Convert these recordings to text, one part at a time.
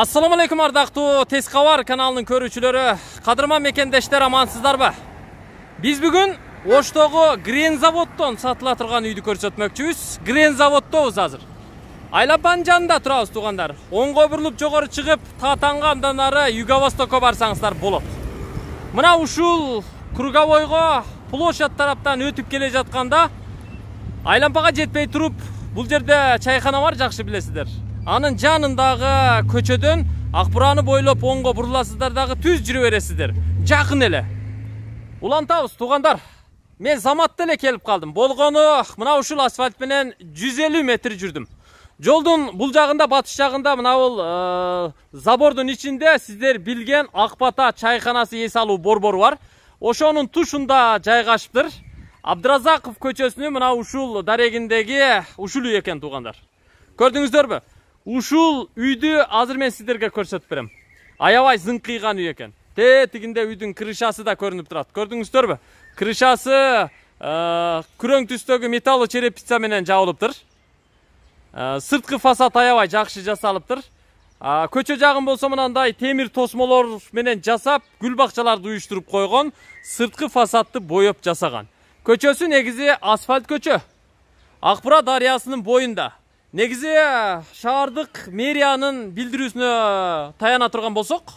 Ассаламу алейкум ардактуу тез кабар каналынын көрүүчүлөрү кадырман мекендештер ба? биз бүгүн оштогу грен заводдон сатыла турган үйдү көрсөтмөкчүбүз грен заводтобуз азыр Айлапан жанында турабыз туугандар оңго бурулуп жогору чыгып татанга андан ары юго востокко барсаңыздар болот мына ушул круговойго площадь тараптан өтүп келе жатканда айлампага жетпей туруп бул жерде чайхана бар жакшы билесиздер анын жанындагы көчөдөн ак бураны бойлоп оңго буруласыздар дагы түз жүрө бересиздер жакын эле улантабыз туугандар мен заматта эле келип калдым болгону мына ушул асфальт менен жүз элүү метр жүрдүм жолдун бул жагында батыш жагында мына бул ә, забордун ичинде сиздер билген ак бата чайканасы эс алуу борбору бар ошонун тушунда жайгашыптыр абдыразаков көчөсүнүн мына ушул дарегиндеги ушул үй экен туугандар көрдүңүздөрбү ушул үйдү азыр мен сиздерге көрсөтүп берем аябай зыңкыйган үй экен тигинде үйдүн крышасы да көрүнүп турат көрдүңүздөрбү крышасы э, күрөң түстөгү металл черепица менен жабылыптыр э, сырткы фасад аябай жакшы жасалыптыр э, көчө жагын болсо мынандай темир тосмолор менен жасап гүл бакчаларды уюштуруп койгон сырткы фасадты боеп жасаган көчөсү негизи асфальт көчө ак бура дарыясынын боюнда негізі ә, шаардык мэриянын билдирүүсүнө таяна турган болсок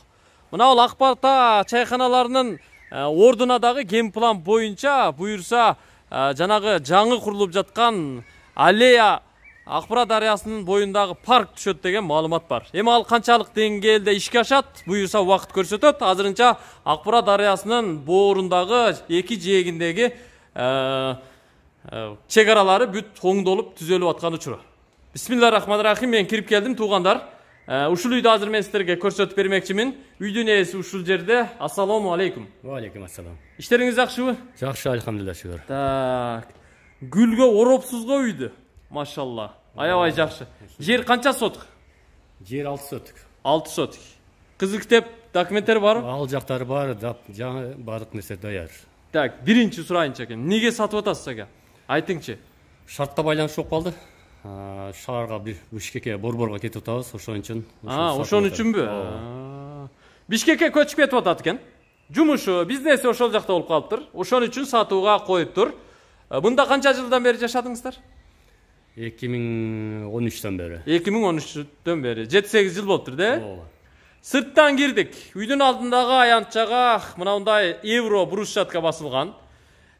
мынабул ак чайханаларының чайханаларынын ә, ордуна дагы ген план боюнча буюрса ә, жанагы жаңы курулуп жатқан аллея ак бура бойындағы парк түшөт деген маалымат бар эми ал канчалык деңгээлде ишке ашат буюрса убакыт көрсөтөт азырынча ак бура дарыясынын екі эки жээгиндеги чек аралары бүт оңдолуп түзөлүп аткан бисмилла рахманир рахим мен кирип келдим туугандар ушул үйдү азыр мен сиздерге көрсөтүп бермекчимин үйдүн ээси ушул жерде ассалому алейкум алейкум ассалам иштериңиз жакшыбы жакшы альхамдулилля шүгүр так гүлгө оропсуз го үйдү машалла аябай жакшы жер канча соток жер алты соток алты соток кызык китеп документтер барбы ал жактары бар жаңы баардык нерсе даяр так биринчи сурайынчы экен эмнеге сатып атасыз ага айтыңчы шартка байланыш болуп калды шаарга бишкекке борборго кетип атабыз ошон үчүн ошон үчүнбү бишкекке көчүп кетип атат экен жумушу бизнеси ошол жакта болуп калыптыр ошон үчүн сатууга коюптур мында канча жылдан бери жашадыңыздар эки миң он үчтөн бери эки миң он үчтөн бери жети сегиз жыл болуптур да э ооба сырттан кирдик үйдүн алдындагы аянтчага мына мындай евро брусчатка басылган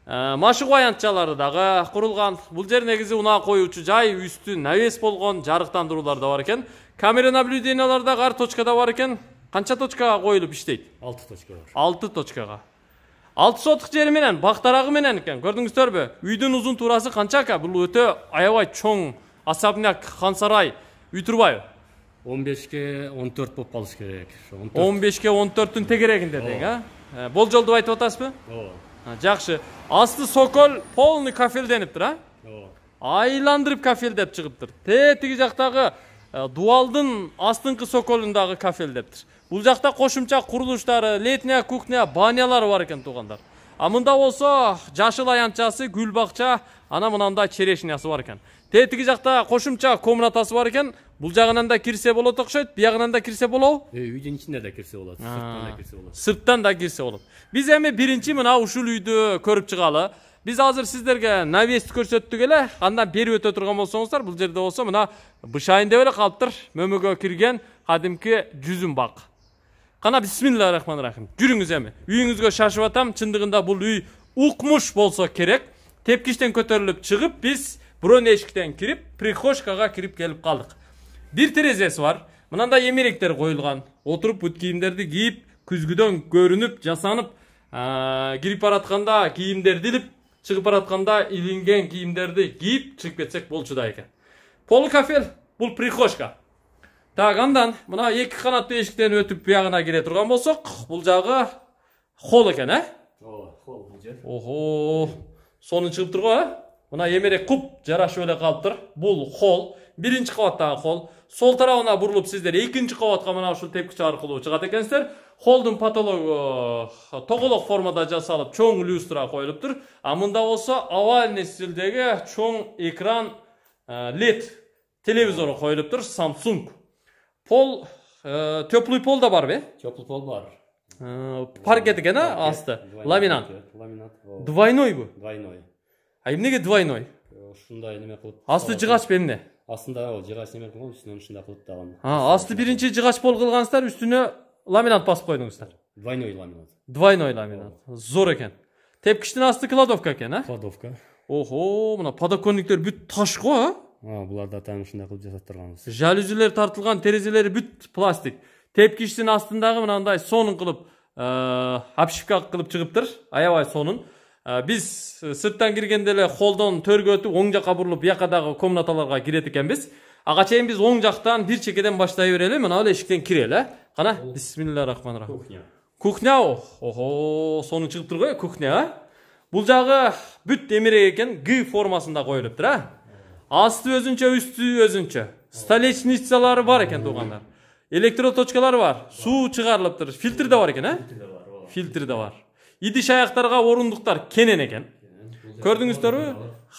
Э, машыгуу аянтчалары дагы курулган бул жер негизи унаа коюучу жай үстү навес болгон жарыктандыруулар да бар экен камера наблюдениялар дагы ар точкада бар экен канча точкага коюлуп иштейт алты точка бар алты точкага алты сотых жери менен бак дарагы менен экен көрдүңүздөрбү үйдүн узун туурасы канча ака бул өтө аябай чоң особняк хан сарай үй турбайбы он бешке он төрт болуп калыш керек он бешке он төрттүн тегерегинде дең э болжолдуп айтып атасызбы ооба жакшы асты сокол полный кафел дениптир а ооба айландырып кафел деп чыгыптыр тээ жактагы ә, дубалдын астыңкы соколун дагы кафел бул жакта кошумча курулуштары летняя кухня банялары бар экен туугандар а мында болсо жашыл аянтчасы гүл бакча анан мынандай черешнясы бар экен тээ жакта кошумча комнатасы бар экен бул жагынан да кирсе болот окшойт биягынан да кирсе болобу үйдүн ішінде да кирсе болот сырттан да кирсе болот сырттан да кирсе болот биз эми биринчи мына ушул үйдү көрүп чыгалы биз азыр сиздерге навест көрсөттүк эле андан бери өтө турган болсоңуздар бул жерде болсо мына бышайын деп эле калыптыр мөмөгө кирген кадимки бақ. кана бисмилла рахман рахим жүрүңүз эми үйүңүзгө шашып атам чындыгында бул үй укмуш болсо керек тепкичтен көтөрүлүп чыгып биз бронь эшиктен кирип прихожкага кирип келип калдык бир терезесі бар мынандай емеректер қойылған. Отырып бут кийимдерди кийип күзгіден көрініп, жасанып кирип баратканда кийимдерди илип шығып баратканда илинген кийимдерди кийип шығып кетсек болчудай да екен. Полы бул прихожка так андан мына екі қанатты эшиктен өтіп биягына кире турган болсок бұл жағы холл екен, э ооба холл бул жер охо сонун чыгып турго э мына эмерек куп жарашып эле калыптыр бул холл биринчи кабаттагы кол сол тарабына бурулуп сиздер экинчи кабатка мына ушул тепкич аркылуу чыгат экенсиздер холдун потологу тоголок формада жасалып чоң люстра коюлуптур а мында болсо овальный стилдеги чоң экран лет телевизору коюлуптур samsung пол теплый пол да барбы э теплый пол бар паркет экен э асты ламинат ламинат двойнойбу двойной а эмнеге двойной ушундай неме кылып асты жыгачпы эмне астында ол жигач неме кылган үстүнөн ушундай кылып дагы асты биринчи жыгач пол кылгансыздар үстүнө ламинат басып койдуңуздар двойной ламинат двойной ламинат зор экен тепкичтин асты кладовка экен а кладовка охо мына подоконниктер бүт таш го а ооба буларда атайын ушундай кылып жасап турганбыз жалюзилер тартылган терезелери бүт пластик тепкичтин астындагы мынандай сонун кылып обшивка кылып чыгыптыр аябай сонун Э, биз э, сырттан киргенде эле холдон төргө өтүп оң жакка бурулуп бияка дагы комнаталарга кирет экенбиз ага чейин биз оң жактан бир чекеден баштай берели мына эле эшиктен кирели э кана бисмилля рахман рахим кухня кухня охо сонун чыгып турго э кухня а бул жагы бүт эмерек экен г формасында коюлуптур а асты өзүнчө үстү өзүнчө столешницалары бар экен туугандар электроточкалары бар суу чыгарылыптыр фильтр да бар экен э фильтр да бар идиш аяктарга орундуктар кенен экен көрдүңүздөрбү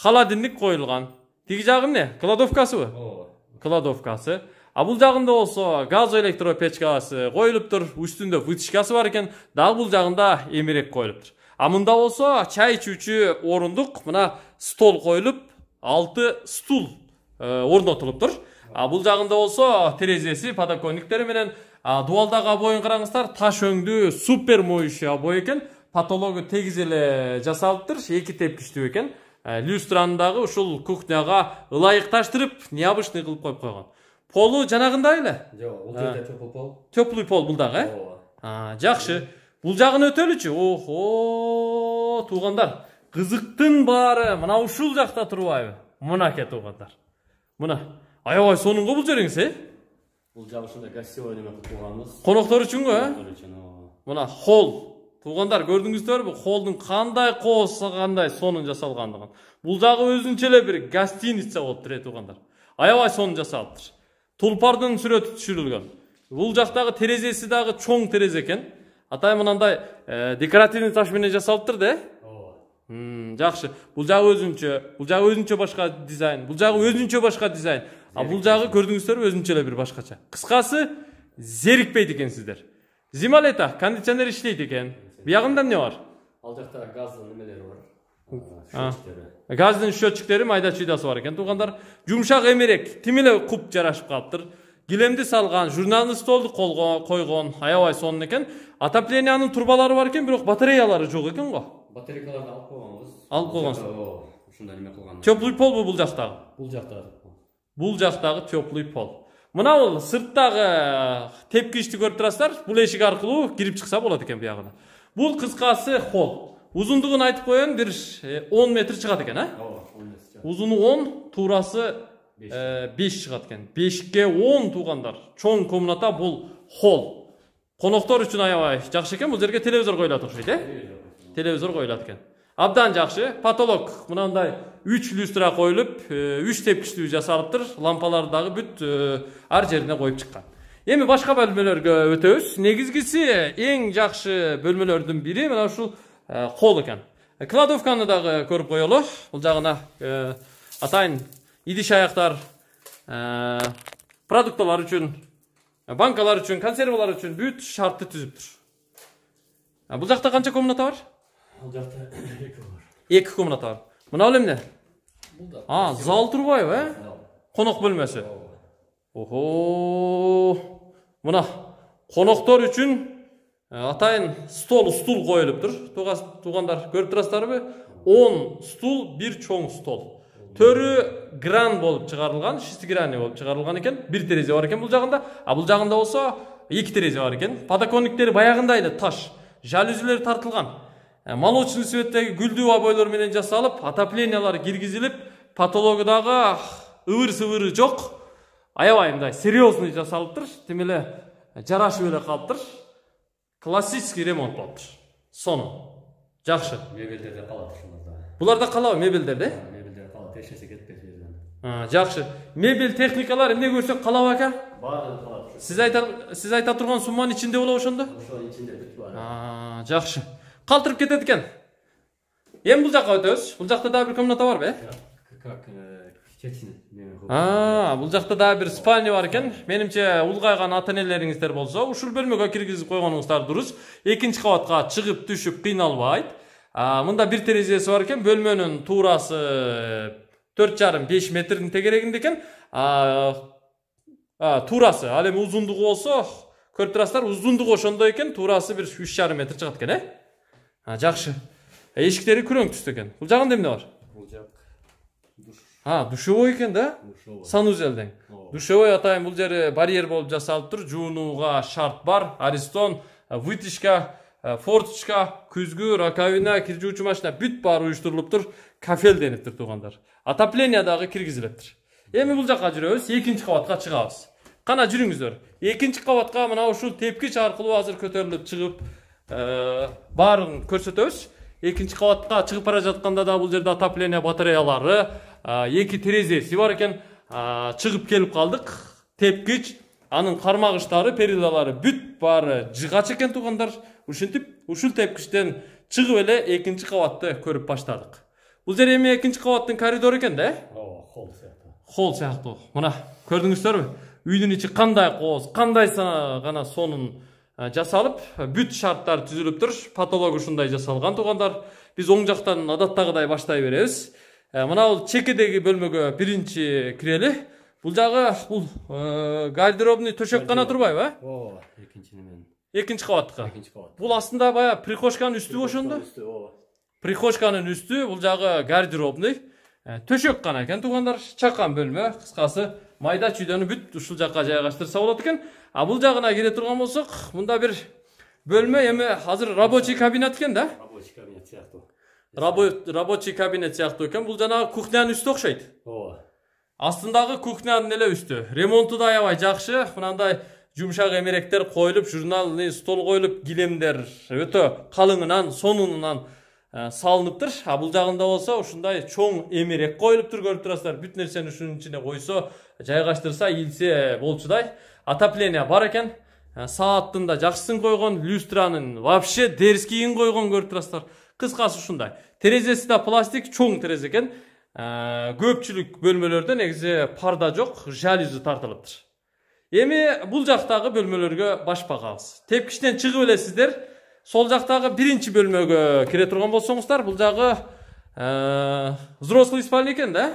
холодильник коюлган тиги жагы эмне кладовкасыбы ооба кладовкасы а бул жагында болсо газ печкасы коюлуптур үстүндө вытяжкасы бар экен дагы бул жагында эмерек коюлуптур а мында болсо чай ичүүчү орундук мына стол коюлуп алты стул э, орнотулуптур а бул жагында болсо терезеси подоконниктери менен дубалдагы обоюн караңыздар таш өңдүү супер моющий обой экен patologi тегиз эле жасалыптыр эки тепкичтүү экен э, дагы ушул кухняга ылайыкташтырып необычный кылып коюп койгон полу жанагындай эле жок бул жерде э, теплый пол теплый пол бул дагы э ооба жакшы бул жагын өтөлүчү охо туугандар кызыктын баары мына ушул жакта турбайбы мынакей туугандар мына аябай сонун го бул жериңиз э бул жак ушундай гостевой неме кылып койганбыз коноктор үчүн го э коноктор үчүн ооба мына холл туғандар көрдіңіздер бұл қолдың қандай қосы қандай соның жасалғандығын бұл жағы өзінчеле бір гостиница болып тұр е туғандар аябай соны жасалып тұр тұлпардың суреті түсірілген бұл жақтағы терезесі дағы чоң терезе екен атай мынандай ә, декоративный ташменен жасалып тұр да жақсы бұл жағы өзінше бұл жағы өзінше басқа дизайн бұл жағы өзінше басқа дизайн ал бұл жағы көрдіңіздер өзінше бір башқаша қысқасы зерікпейді екенсіздер зималета кондиционер істейді екен биягында не бар? Ал жақта газдын немелері бар. Газдың счетчиктери майда чүйдасы бар екен туғандар жұмшақ эмерек тим эле куп жарашып калыптыр килемди салган журналист болду койгон аябай сонун экен отоплениянын турбалары бар экен бирок батареялары жок экен го батарейкаларды алып койгонбуз алып койгонсуз ушундай неме кылган теплый пол бул жактагы бул жактагы бул жактагы теплый пол мына бул сырттагы тепкичти көрүп турасыздар бул эшик аркылуу кирип чыкса болот экен буягына бұл қысқасы қол ұзындығын айтып қояйын бір 10 метр шығады екен ә ұзыны 10 турасы 5 шығады екен 5-ке 10 туғандар чоң комната бұл холл қонақтар үшін аябай жақсы екен бұл жерге телевизор қойылады ұқсайды ә телевизор қойылады екен абдан жақсы потолок мынандай үч люстра қойылып 3 тепкішті жасалып тұр лампаларды дагы бүт әр жеріне қойып шыққан эми башка бөлмөлөргө өтөбүз негизгиси эң жакшы бөлмөлөрдүн бири мына ушул кол экен кладовканы дагы көрүп коелу бул жагына атайын идиш аяктар продуктылар үчүн банкалар үчүн консервалар үчүн бүт шартты түзүптүр бул жакта канча комната бар бул жакта эки бар эки комната бар мына бул эмне а зал турбайбы э конок бөлмөсү охо мына қонақтар үшін атайын стол стул қойылып тұр туғандар көріп тұрасыздар ба он стул бір чоң стол төрі гран болып шығарылған шестигранный болып шығарылған екен бір терезе бар екен бұл жағында ал бұл жағында болса екі терезе бар екен подоконниктері баяғындай эле таш жалюзилер тартылған молочный цветтеги гүлдүү обойлор менен жасалып отоплениялар киргизилип потологдагы ыбыр сыбыры жоқ аябай мындай серьезный жасалып тұршы тим эле э, жарашып эле калып классический ремонт болуп турчу сонун жакшы мебелдер да калат ушуларда булар да калабы мебелдер мебелдер калат эч нерсе кетпейт жакшы мебель техникалар эмне көрсөк калабы ака баары калат сиз айта сиз айта турган сумманын ичинде болобу ошондо ошонун ичинде бүт баары жакшы калтырып кетет экен эми бул жака өтөбүз бул жакта дагы бир комната барбы э как бул жакта дагы бир спальня бар экен менимче улгайган ата энелериңиздер болсо ушул бөлмөгө киргизип койгонуңуздар дурус экинчи кабатка чыгып түшүп кыйналбайт мында бир терезеси бар экен бөлмөнүн туурасы э, төрт жарым беш метрдин тегерегинде экен туурасы ал эми узундугу болсо көрүп турасыздар узундугу ошондой экен туурасы бир үч жарым метр чыгат экен э жакшы эшиктери күрөң түстө экен бул жагында эмне бар бул жак душ а душевой экен да душевой санузелден душевой атайын бул жери барьер болуп жасалып тур жуунууга шарт бар аристон вытяжка форточка күзгү раковина кир жуучу машина бүт баары уюштурулуптур кафелдениптир туугандар отопление дагы киргизилиптир эми бул жака жүрөбүз экинчи кабатка чыгабыз кана жүрүңүздөр экинчи кабатка мына ушул тепкич аркылуу азыр көтөрүлүп чыгып баарын көрсөтөбүз экинчи кабатка шығып бара жатқанда да бұл жерде отопление батареялары эки терезеси бар экен шығып келіп қалдық тепкич аның қармағыштары передалары бүт баары жыгач экен туугандар ушинтип ушул тепкичтен чыгып эле экинчи кабатты көріп баштадык бул жер эми экинчи кабаттын коридору экен да э ооба холл сыяктуу холл сыяктуу мына көрдүңүздөрбү үйдүн ичи кандай кооз кандай гана сонун Э, жасалып э, бүт шарттар түзүлүп тур потолок ушундай жасалган туугандар биз оң жактан адаттагыдай баштай беребиз э, мына бул чекедеги бөлмөгө биринчи кирели бул жагы бул гардеробный төшөк гана турбайбы э ооба экинчи экинчи кабаттыкы экинчи кабат бул астында баягы прихожканын үстүбү ошондо үстү ооба прихожканын үстү бул жагы гардеробный төшөк гана экен туугандар чакан бөлмө кыскасы майда чүйдөнү бүт ушул жакка жайгаштырса болот экен а бул жагына кире турган болсок мында бир бөлмө эми азыр рабочий кабинет экен да рабочий кабинет сыяктуу рабочий кабинет сыяктуу экен бул жанагы кухнянын үстү окшойт ооба астындагы кухнянын эле үстү ремонту да аябай жакшы мынандай жумшак эмеректер коюлуп журнальный стол коюлуп килемдер өтө калыңынан сонунунан Ә, салынып тұр а бұл жағында болса ушундай чоң эмерек коюлуп тур көрүп турасыздар бүт нерсени ушунун ичине койсо жайгаштырса илсе ә, болчудай отопление бар экен ә, сааттын да жакшысын койгон люстранын вообще дерскийин койгон көрүп турасыздар кыскасы ушундай терезеси да пластик чоң терезе экен көпчүлүк бөлмөлөрдө негизи парда жок жалюзи тартылыптыр эми бул жактагы бөлмөлөргө баш багабыз тепкичтен чыгып элесиздер сол жақтағы бірінші бөлмеге кіре тұрған болсаңыздар бұл жағы ә, взрослый спальня екен да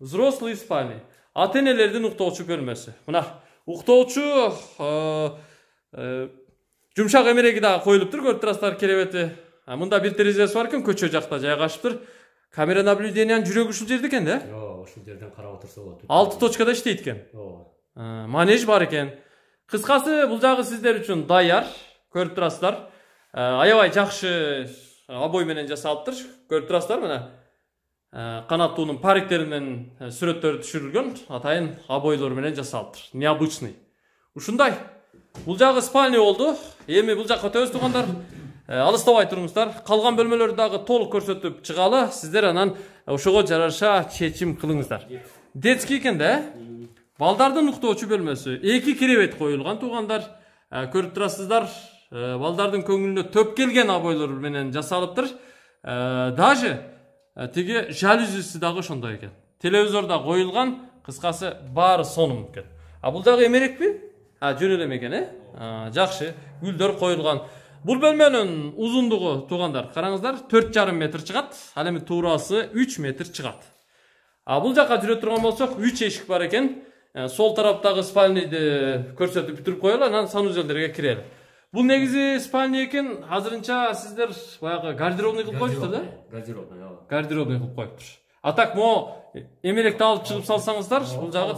взрослый спальня ата энелердин уктоочу бөлмөсү мына уктоочу ә, жумшак эмереги дагы коюлуптур көрүп турасыздар керебети мында бір терезесі бар көше жақта жакта тұр камера наблюдениянын жүрөгү ушул жерде екен да ооба ушул жерден қарап отырса болады алты точкада иштейт екен ооба манеж бар екен қысқасы бұл жағы сіздер үшін даяр көріп тұрасыздар э, аябай жақсы э, обой менен жасалыптыр көріп тұрасыздар міне канаттуунун э, париктеринен сүрөттөрү түшүрүлгөн атайын обойлор менен жасалыптыр необычный ушундай бул жагы спальня болду эми бул жакка өтөбүз туугандар алыстабай туруңуздар калган бөлмөлөрдү дагы толук көрсөтүп чыгалы сиздер анан ошого жараша чечим кылыңыздар детский экен да э балдардын уктоочу бөлмөсү эки керебет коюлган туугандар көрүп турасыздар Э, балдардын көңүлүнө төп келген обойлор менен жасалыптыр э, даже э, тиги жалюзиси дагы ошондой экен телевизор да коюлган кыскасы баары сонун экен а бул дагы эмерекпи а жөн эле экен э жакшы гүлдөр коюлган бул бөлмөнүн узундугу туугандар караңыздар төрт жарым метр чыгат ал эми туурасы үч метр чыгат а бул жака жүрө турган болсок үч эшик бар экен сол тараптагы спальныйды көрсөтүп бүтүрүп коелу анан санузелдерге кирели бул негизи спальня экен азырынча сиздер баягы гардеробный кылып коюпсуздар да гардеробный ооба гардеробный кылып коюптур а так могу эмелекти алып чыгып салсаңыздар бул жагы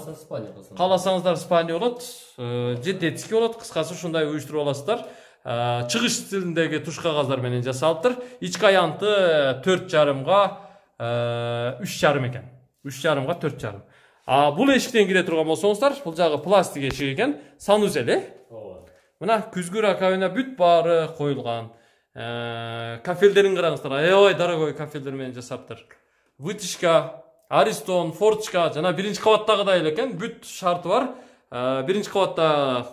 кааласаңыздар спальня болот э, же детский болот кыскасы ушундай уюштуруп аласыздар э, чыгыш стилиндеги туш кагаздар менен жасалыптыр ички аянты э, төрт жарымга үч жарым экен үч жарымга төрт жарым бул эшиктен кире турган болсоңуздар бул жагы пластик эшик экен санузел э мына күзгү раковина бүт баары коюлган ә, кафелдерин караңыздар аябай дорогой кафелдер менен жасаптыр вытяжка аристон форточка жана биринчи кабаттагыдай эле экен бүт шарты бар ә, биринчи кабатта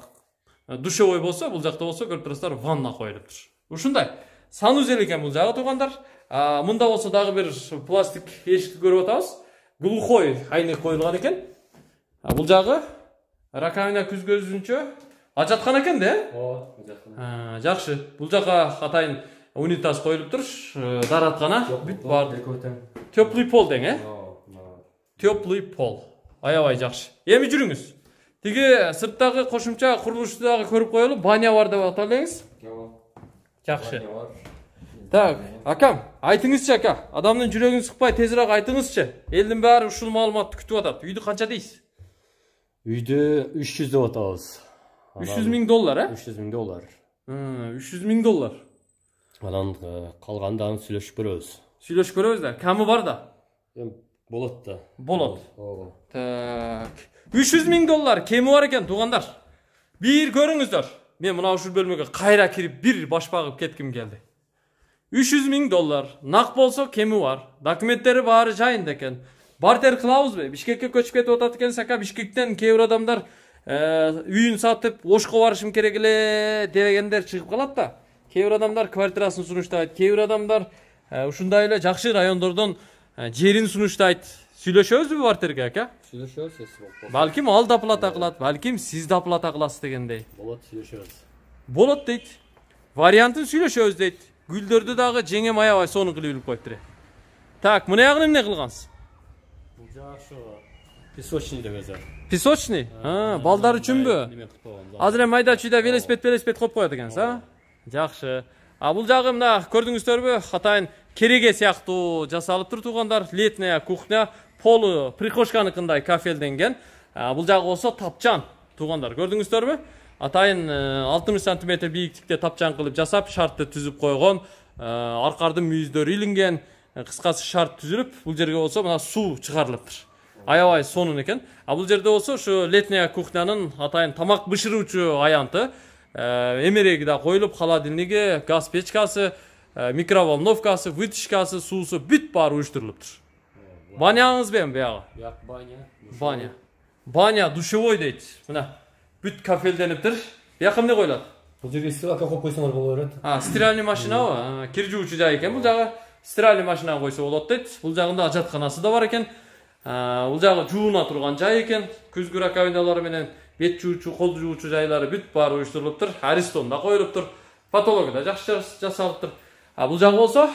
ә, душевой болсо бул жакта болсо көрүп турасыздар ванна коюлуптур ушундай санузел экен бул жагы туугандар мында болсо дагы бир пластик эшикти көрүп атабыз глухой айнек коюлган экен бул жагы раковина күзгөзүнчө а экен екен э ооба жакшы жақсы бұл жаққа атайын унитаз қойылып тұршы ә, даратқана бүт бар теплый пол дең э ә? теплый пол аябай жақсы эми жүріңіз тиги сырттагы кошумча курулушту дагы көрүп коелу баня бар деп атат элеңиз ооба жакшы так акам айтыңызчы ака адамдын жүрөгүн сыкпай тезирээк айтыңызчы элдин баары ушул маалыматты күтүп атат үйдү канча дейсиз үйдү үч жүз деп атабыз 300 миң доллар ә үч жүз миң доллар үч жүз миң доллар анан калганын дагы сүйлөшүп көрөбүз сүйлөшүп көрөбүз да камы бар да эми болот да болот ооба так үч жүз миң доллар кеми бар экен туугандар бир көрүңүздөр мен мына ушул бөлмөгө кайра кирип бир баш багып кетким келди үч жүз миң доллар нак болсо кеми бар документтери баары жайында экен бартер кылабызбы бишкекке көчүп кетип атат экенсиз ака бишкектен кээ бир адамдар үйін сатып ошко барышым керек эле дегендер чыгып калат да кээ бир адамдар квартирасын сунуштайт кээ бир адамдар ә, ушундай эле жакшы райондордон ә, жерин сунуштайт сүйлөшөбүзбү бартирге аке сүйлөшөбүз балким ал да плата кылат балким сиз да кыласыз дегендей болот сүйлөшөбүз болот дейт вариантын сүйлөшөбүз дейт гүлдөрдү дагы жеңем аябай сонун кылып илип коюптур так мына жагын эмне кылгансыз бул жагы песочный деп жазады песочный балдар үшін бе азыр эми майда чүйдө велосипед велосипед коюп коет экенсиз а жакшы а бул жагы мына көрдүңүздөрбү атайын кереге сыяктуу жасалыптыр туугандар летняя кухня полу прихожканыкындай кафелденген бул жагы болсо тапчан туугандар көрдүңүздөрбү атайын э, алтымыш сантиметр бийиктикте тапчан кылып жасап шартты түзүп койгон э, аркардын мүйүздөрү илинген э, кыскасы шарт түзүлүп бул жерге болсо мына суу чыгарылыптыр аябай сонун экен а бул жерде болсо ушу летняя кухнянын атайын тамак бышыруучу аянты эмереги да коюлуп холодильниги газ печкасы микроволновкасы вытяжкасы суусу бүт баары уюштурулуптур баняңыз бен баягы бияк баня баня баня душевой дейт мына бүт кафелдениптир бияка эмне коюлат бул жерге стиралка коюп койсоңор боло берет а стиральный машинабы кир жуучу жай экен бул жагы стиральный машинаны койсо болот дейт бул жагында ажатканасы да бар экен бул жагы жууна турган жай экен күзгү раковиналары менен бет жуучу кол жуучу жайлары бүт баары уюштурулуптур аристонда коюлуптур потологу да жакшы жасалыптыр а бул жагы болсо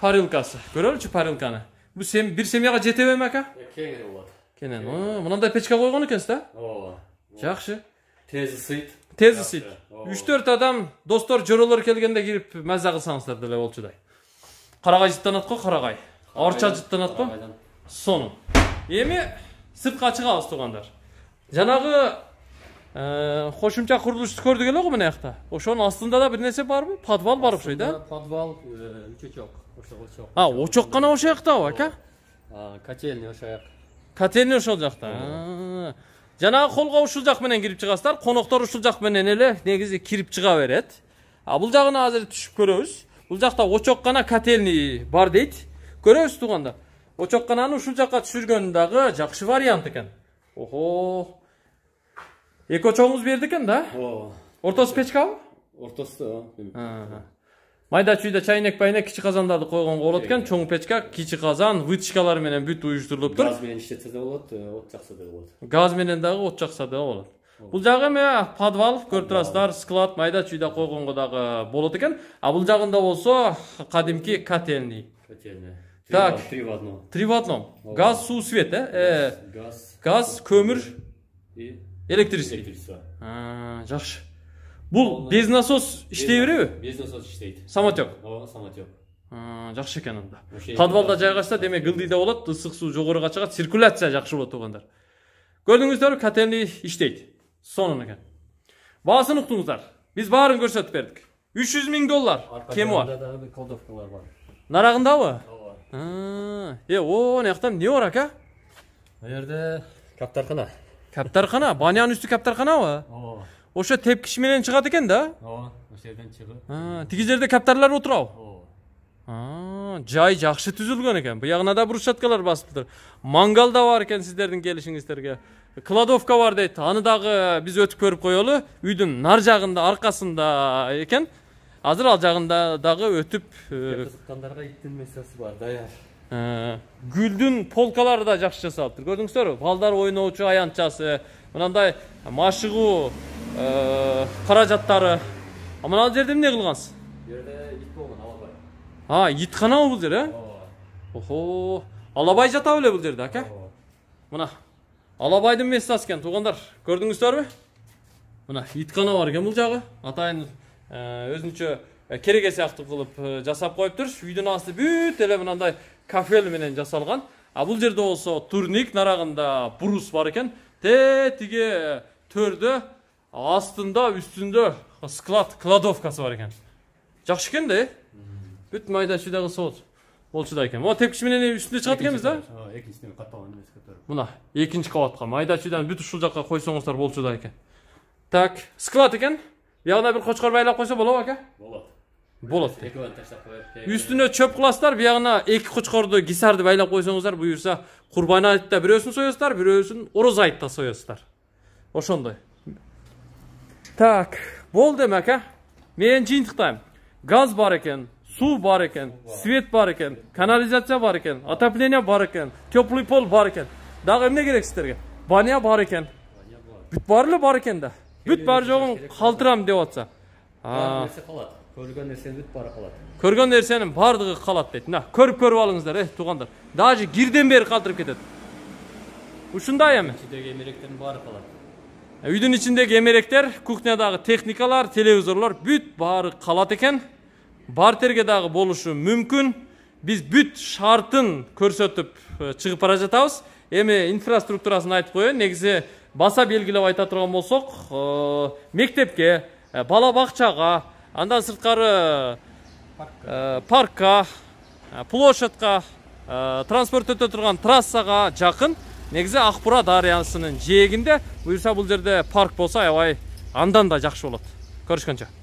парилкасы көрөлүчү парилканы бул бир семьяга жетеби эми ака кеңири э, болот кенен мынандай печка койгон экенсиз да ооба жакшы тез ысыйт тез ысыйт үч төрт адам достор жоролор келгенде кирип маза кылсаңыздар деле болчудай карагай жыттанат го карагай арча жыттанат го соны эми сыртка чыгабыз туугандар жанагы э, кошумча курулушту көрдүк эле го мына жакта ошонун астында да бир нерсе барбы подвал бар окшойт э подвал үчөчок ошо очок а очок гана ошол жактабы ака котельный ошол жак котельный ошол жакта жанагы колго ушул жак менен кирип чыгасыздар коноктор ушул жак менен эле негизи кирип чыга берет а бул жагына азыр түшүп көрөбүз бул жакта очок гана котельный бар дейт көрөбүз туугандар очоккананы ушул жакка түшүргөн дагы жакшы вариант экен охо эки очогуңуз берди экен да ооба ортосу печкабы ортосу ооба майда чүйдө чайнек пайнек кичи казандарды койгонго болот экен чоң печка кичи казан вытяжкалар менен бүт уюштурулуптур газ менен иштетсе да болот э, от жакса да болот газ менен дагы от жакса да болот бул жагы подвал көрүп турасыздар склад майда чүйдө койгонго дагы болот экен а бул жагында болсо кадимки котельный котельный так. три в одном. Три в одном. газ, су, свет, да? Э, э газ, газ, көмір и электричество. Электричество. А, жақсы. Бұл без насос іштей бере ме? Без насос іштейді. Самотек. О, самотёк. А, жақсы екен онда подвалда жайғашса демек ылдыйда болады ысық су жоғарыға шығады циркуляция жақсы болады туғандар көрдіңіздер котельный іштейді сонун екен Баасын ұқтыңыздар біз барын көрсетіп бердік 300 000 доллар кемі бар нарағында е о мынаяктан не бар ака бул жерде каптаркана каптаркана банянын үстү каптарканабы ооба ошо тепкич менен чыгат экен да ооба ошол жерден чыгып тиги жерде каптарлар отурабы ооба жай жакшы түзүлгөн экен буягына да брусчаткалар басыптыр мангал да бар экен сиздердин келишиңиздерге кладовка бар дейт аны дагы биз өтүп көрүп коелу үйдүн нар жагында аркасында экен азыр ал жагында дагы өтүп кызыккандарга иттин миссиясы бар даяр гүлдүн полкалары да жакшы жасалыптыр көрдүңүздөр балдар ойноочу аянтчасы мынандай машыгуу каражаттары а мына жерде эмне кылгансыз бул жерде ит болгон алабай а итканабы бул жер э охо алабай жатабы эле бул жерде аке мына алабайдын мессасы экен туугандар көрдүңүздөрбү мына иткана бар экен бул жагы атайын Э, өзүнчө э, кереге сияқты кылып э, жасап коюптур үйдүн асты бүт эле мындай кафель менен жасалган а бул жерде болсо турник нарагында брус бар экен тетиги төрдө астында үстүндө склад кладовкасы бар экен жакшы экен да э бүт майда чүйдө кылсаңыз болчудай экен могу тепкич менен үстүнө чыгат экенбиз да ооба экинчи катталган эмес мына экинчи кабатка майда чүйдөн бүт ушул жака койсоңуздар болчудай экен так склад экен бияғына бір қошқар байлап қойса болады ма ака болады болады екеуін таштап қояды үстіне шөп қыласыздар бияғына екі қошқарды гисарды байлап қойсаңыздар бұйырса құрбан айтта біреусін соясыздар біреусін ораза айтта соясыздар ошондой так болды эми ака мен жыйынтыктайм газ бар экен су бар экен свет бар экен канализация бар экен отопление бар экен теплый пол бар экен дагы эмне керек сиздерге баня бар экен бүт баары эле бар экен да бүт бар жоғын қалтырам деп жатса нәрсе қалады көрген нәрсенің бүт бары қалады көрген нәрсенің барлығы қалады дейді мына көріп көріп алыңыздар е э, туғандар даже кирден бері қалтырып кетеді ушундай эми ичидеги эмеректердин баары калат ә, үйдүн ичиндеги эмеректер кухнядағы техникалар телевизорлор бүт баары қалат екен бартерге дагы болушу мүмкүн биз бүт шартын көрсөтүп чыгып э, бара жатабыз эми инфраструктурасын айтып коеюн негизи баса белгілеп айта тұрған болсақ э, мектепке э, бала бақшаға андан сыртқары паркқа э, площадқа, транспорт өте тұрған трассаға жақын негізі ақбура дариясының жиегінде бұйырса бұл жерде парк болса аябай андан да жақсы болады көрішкенше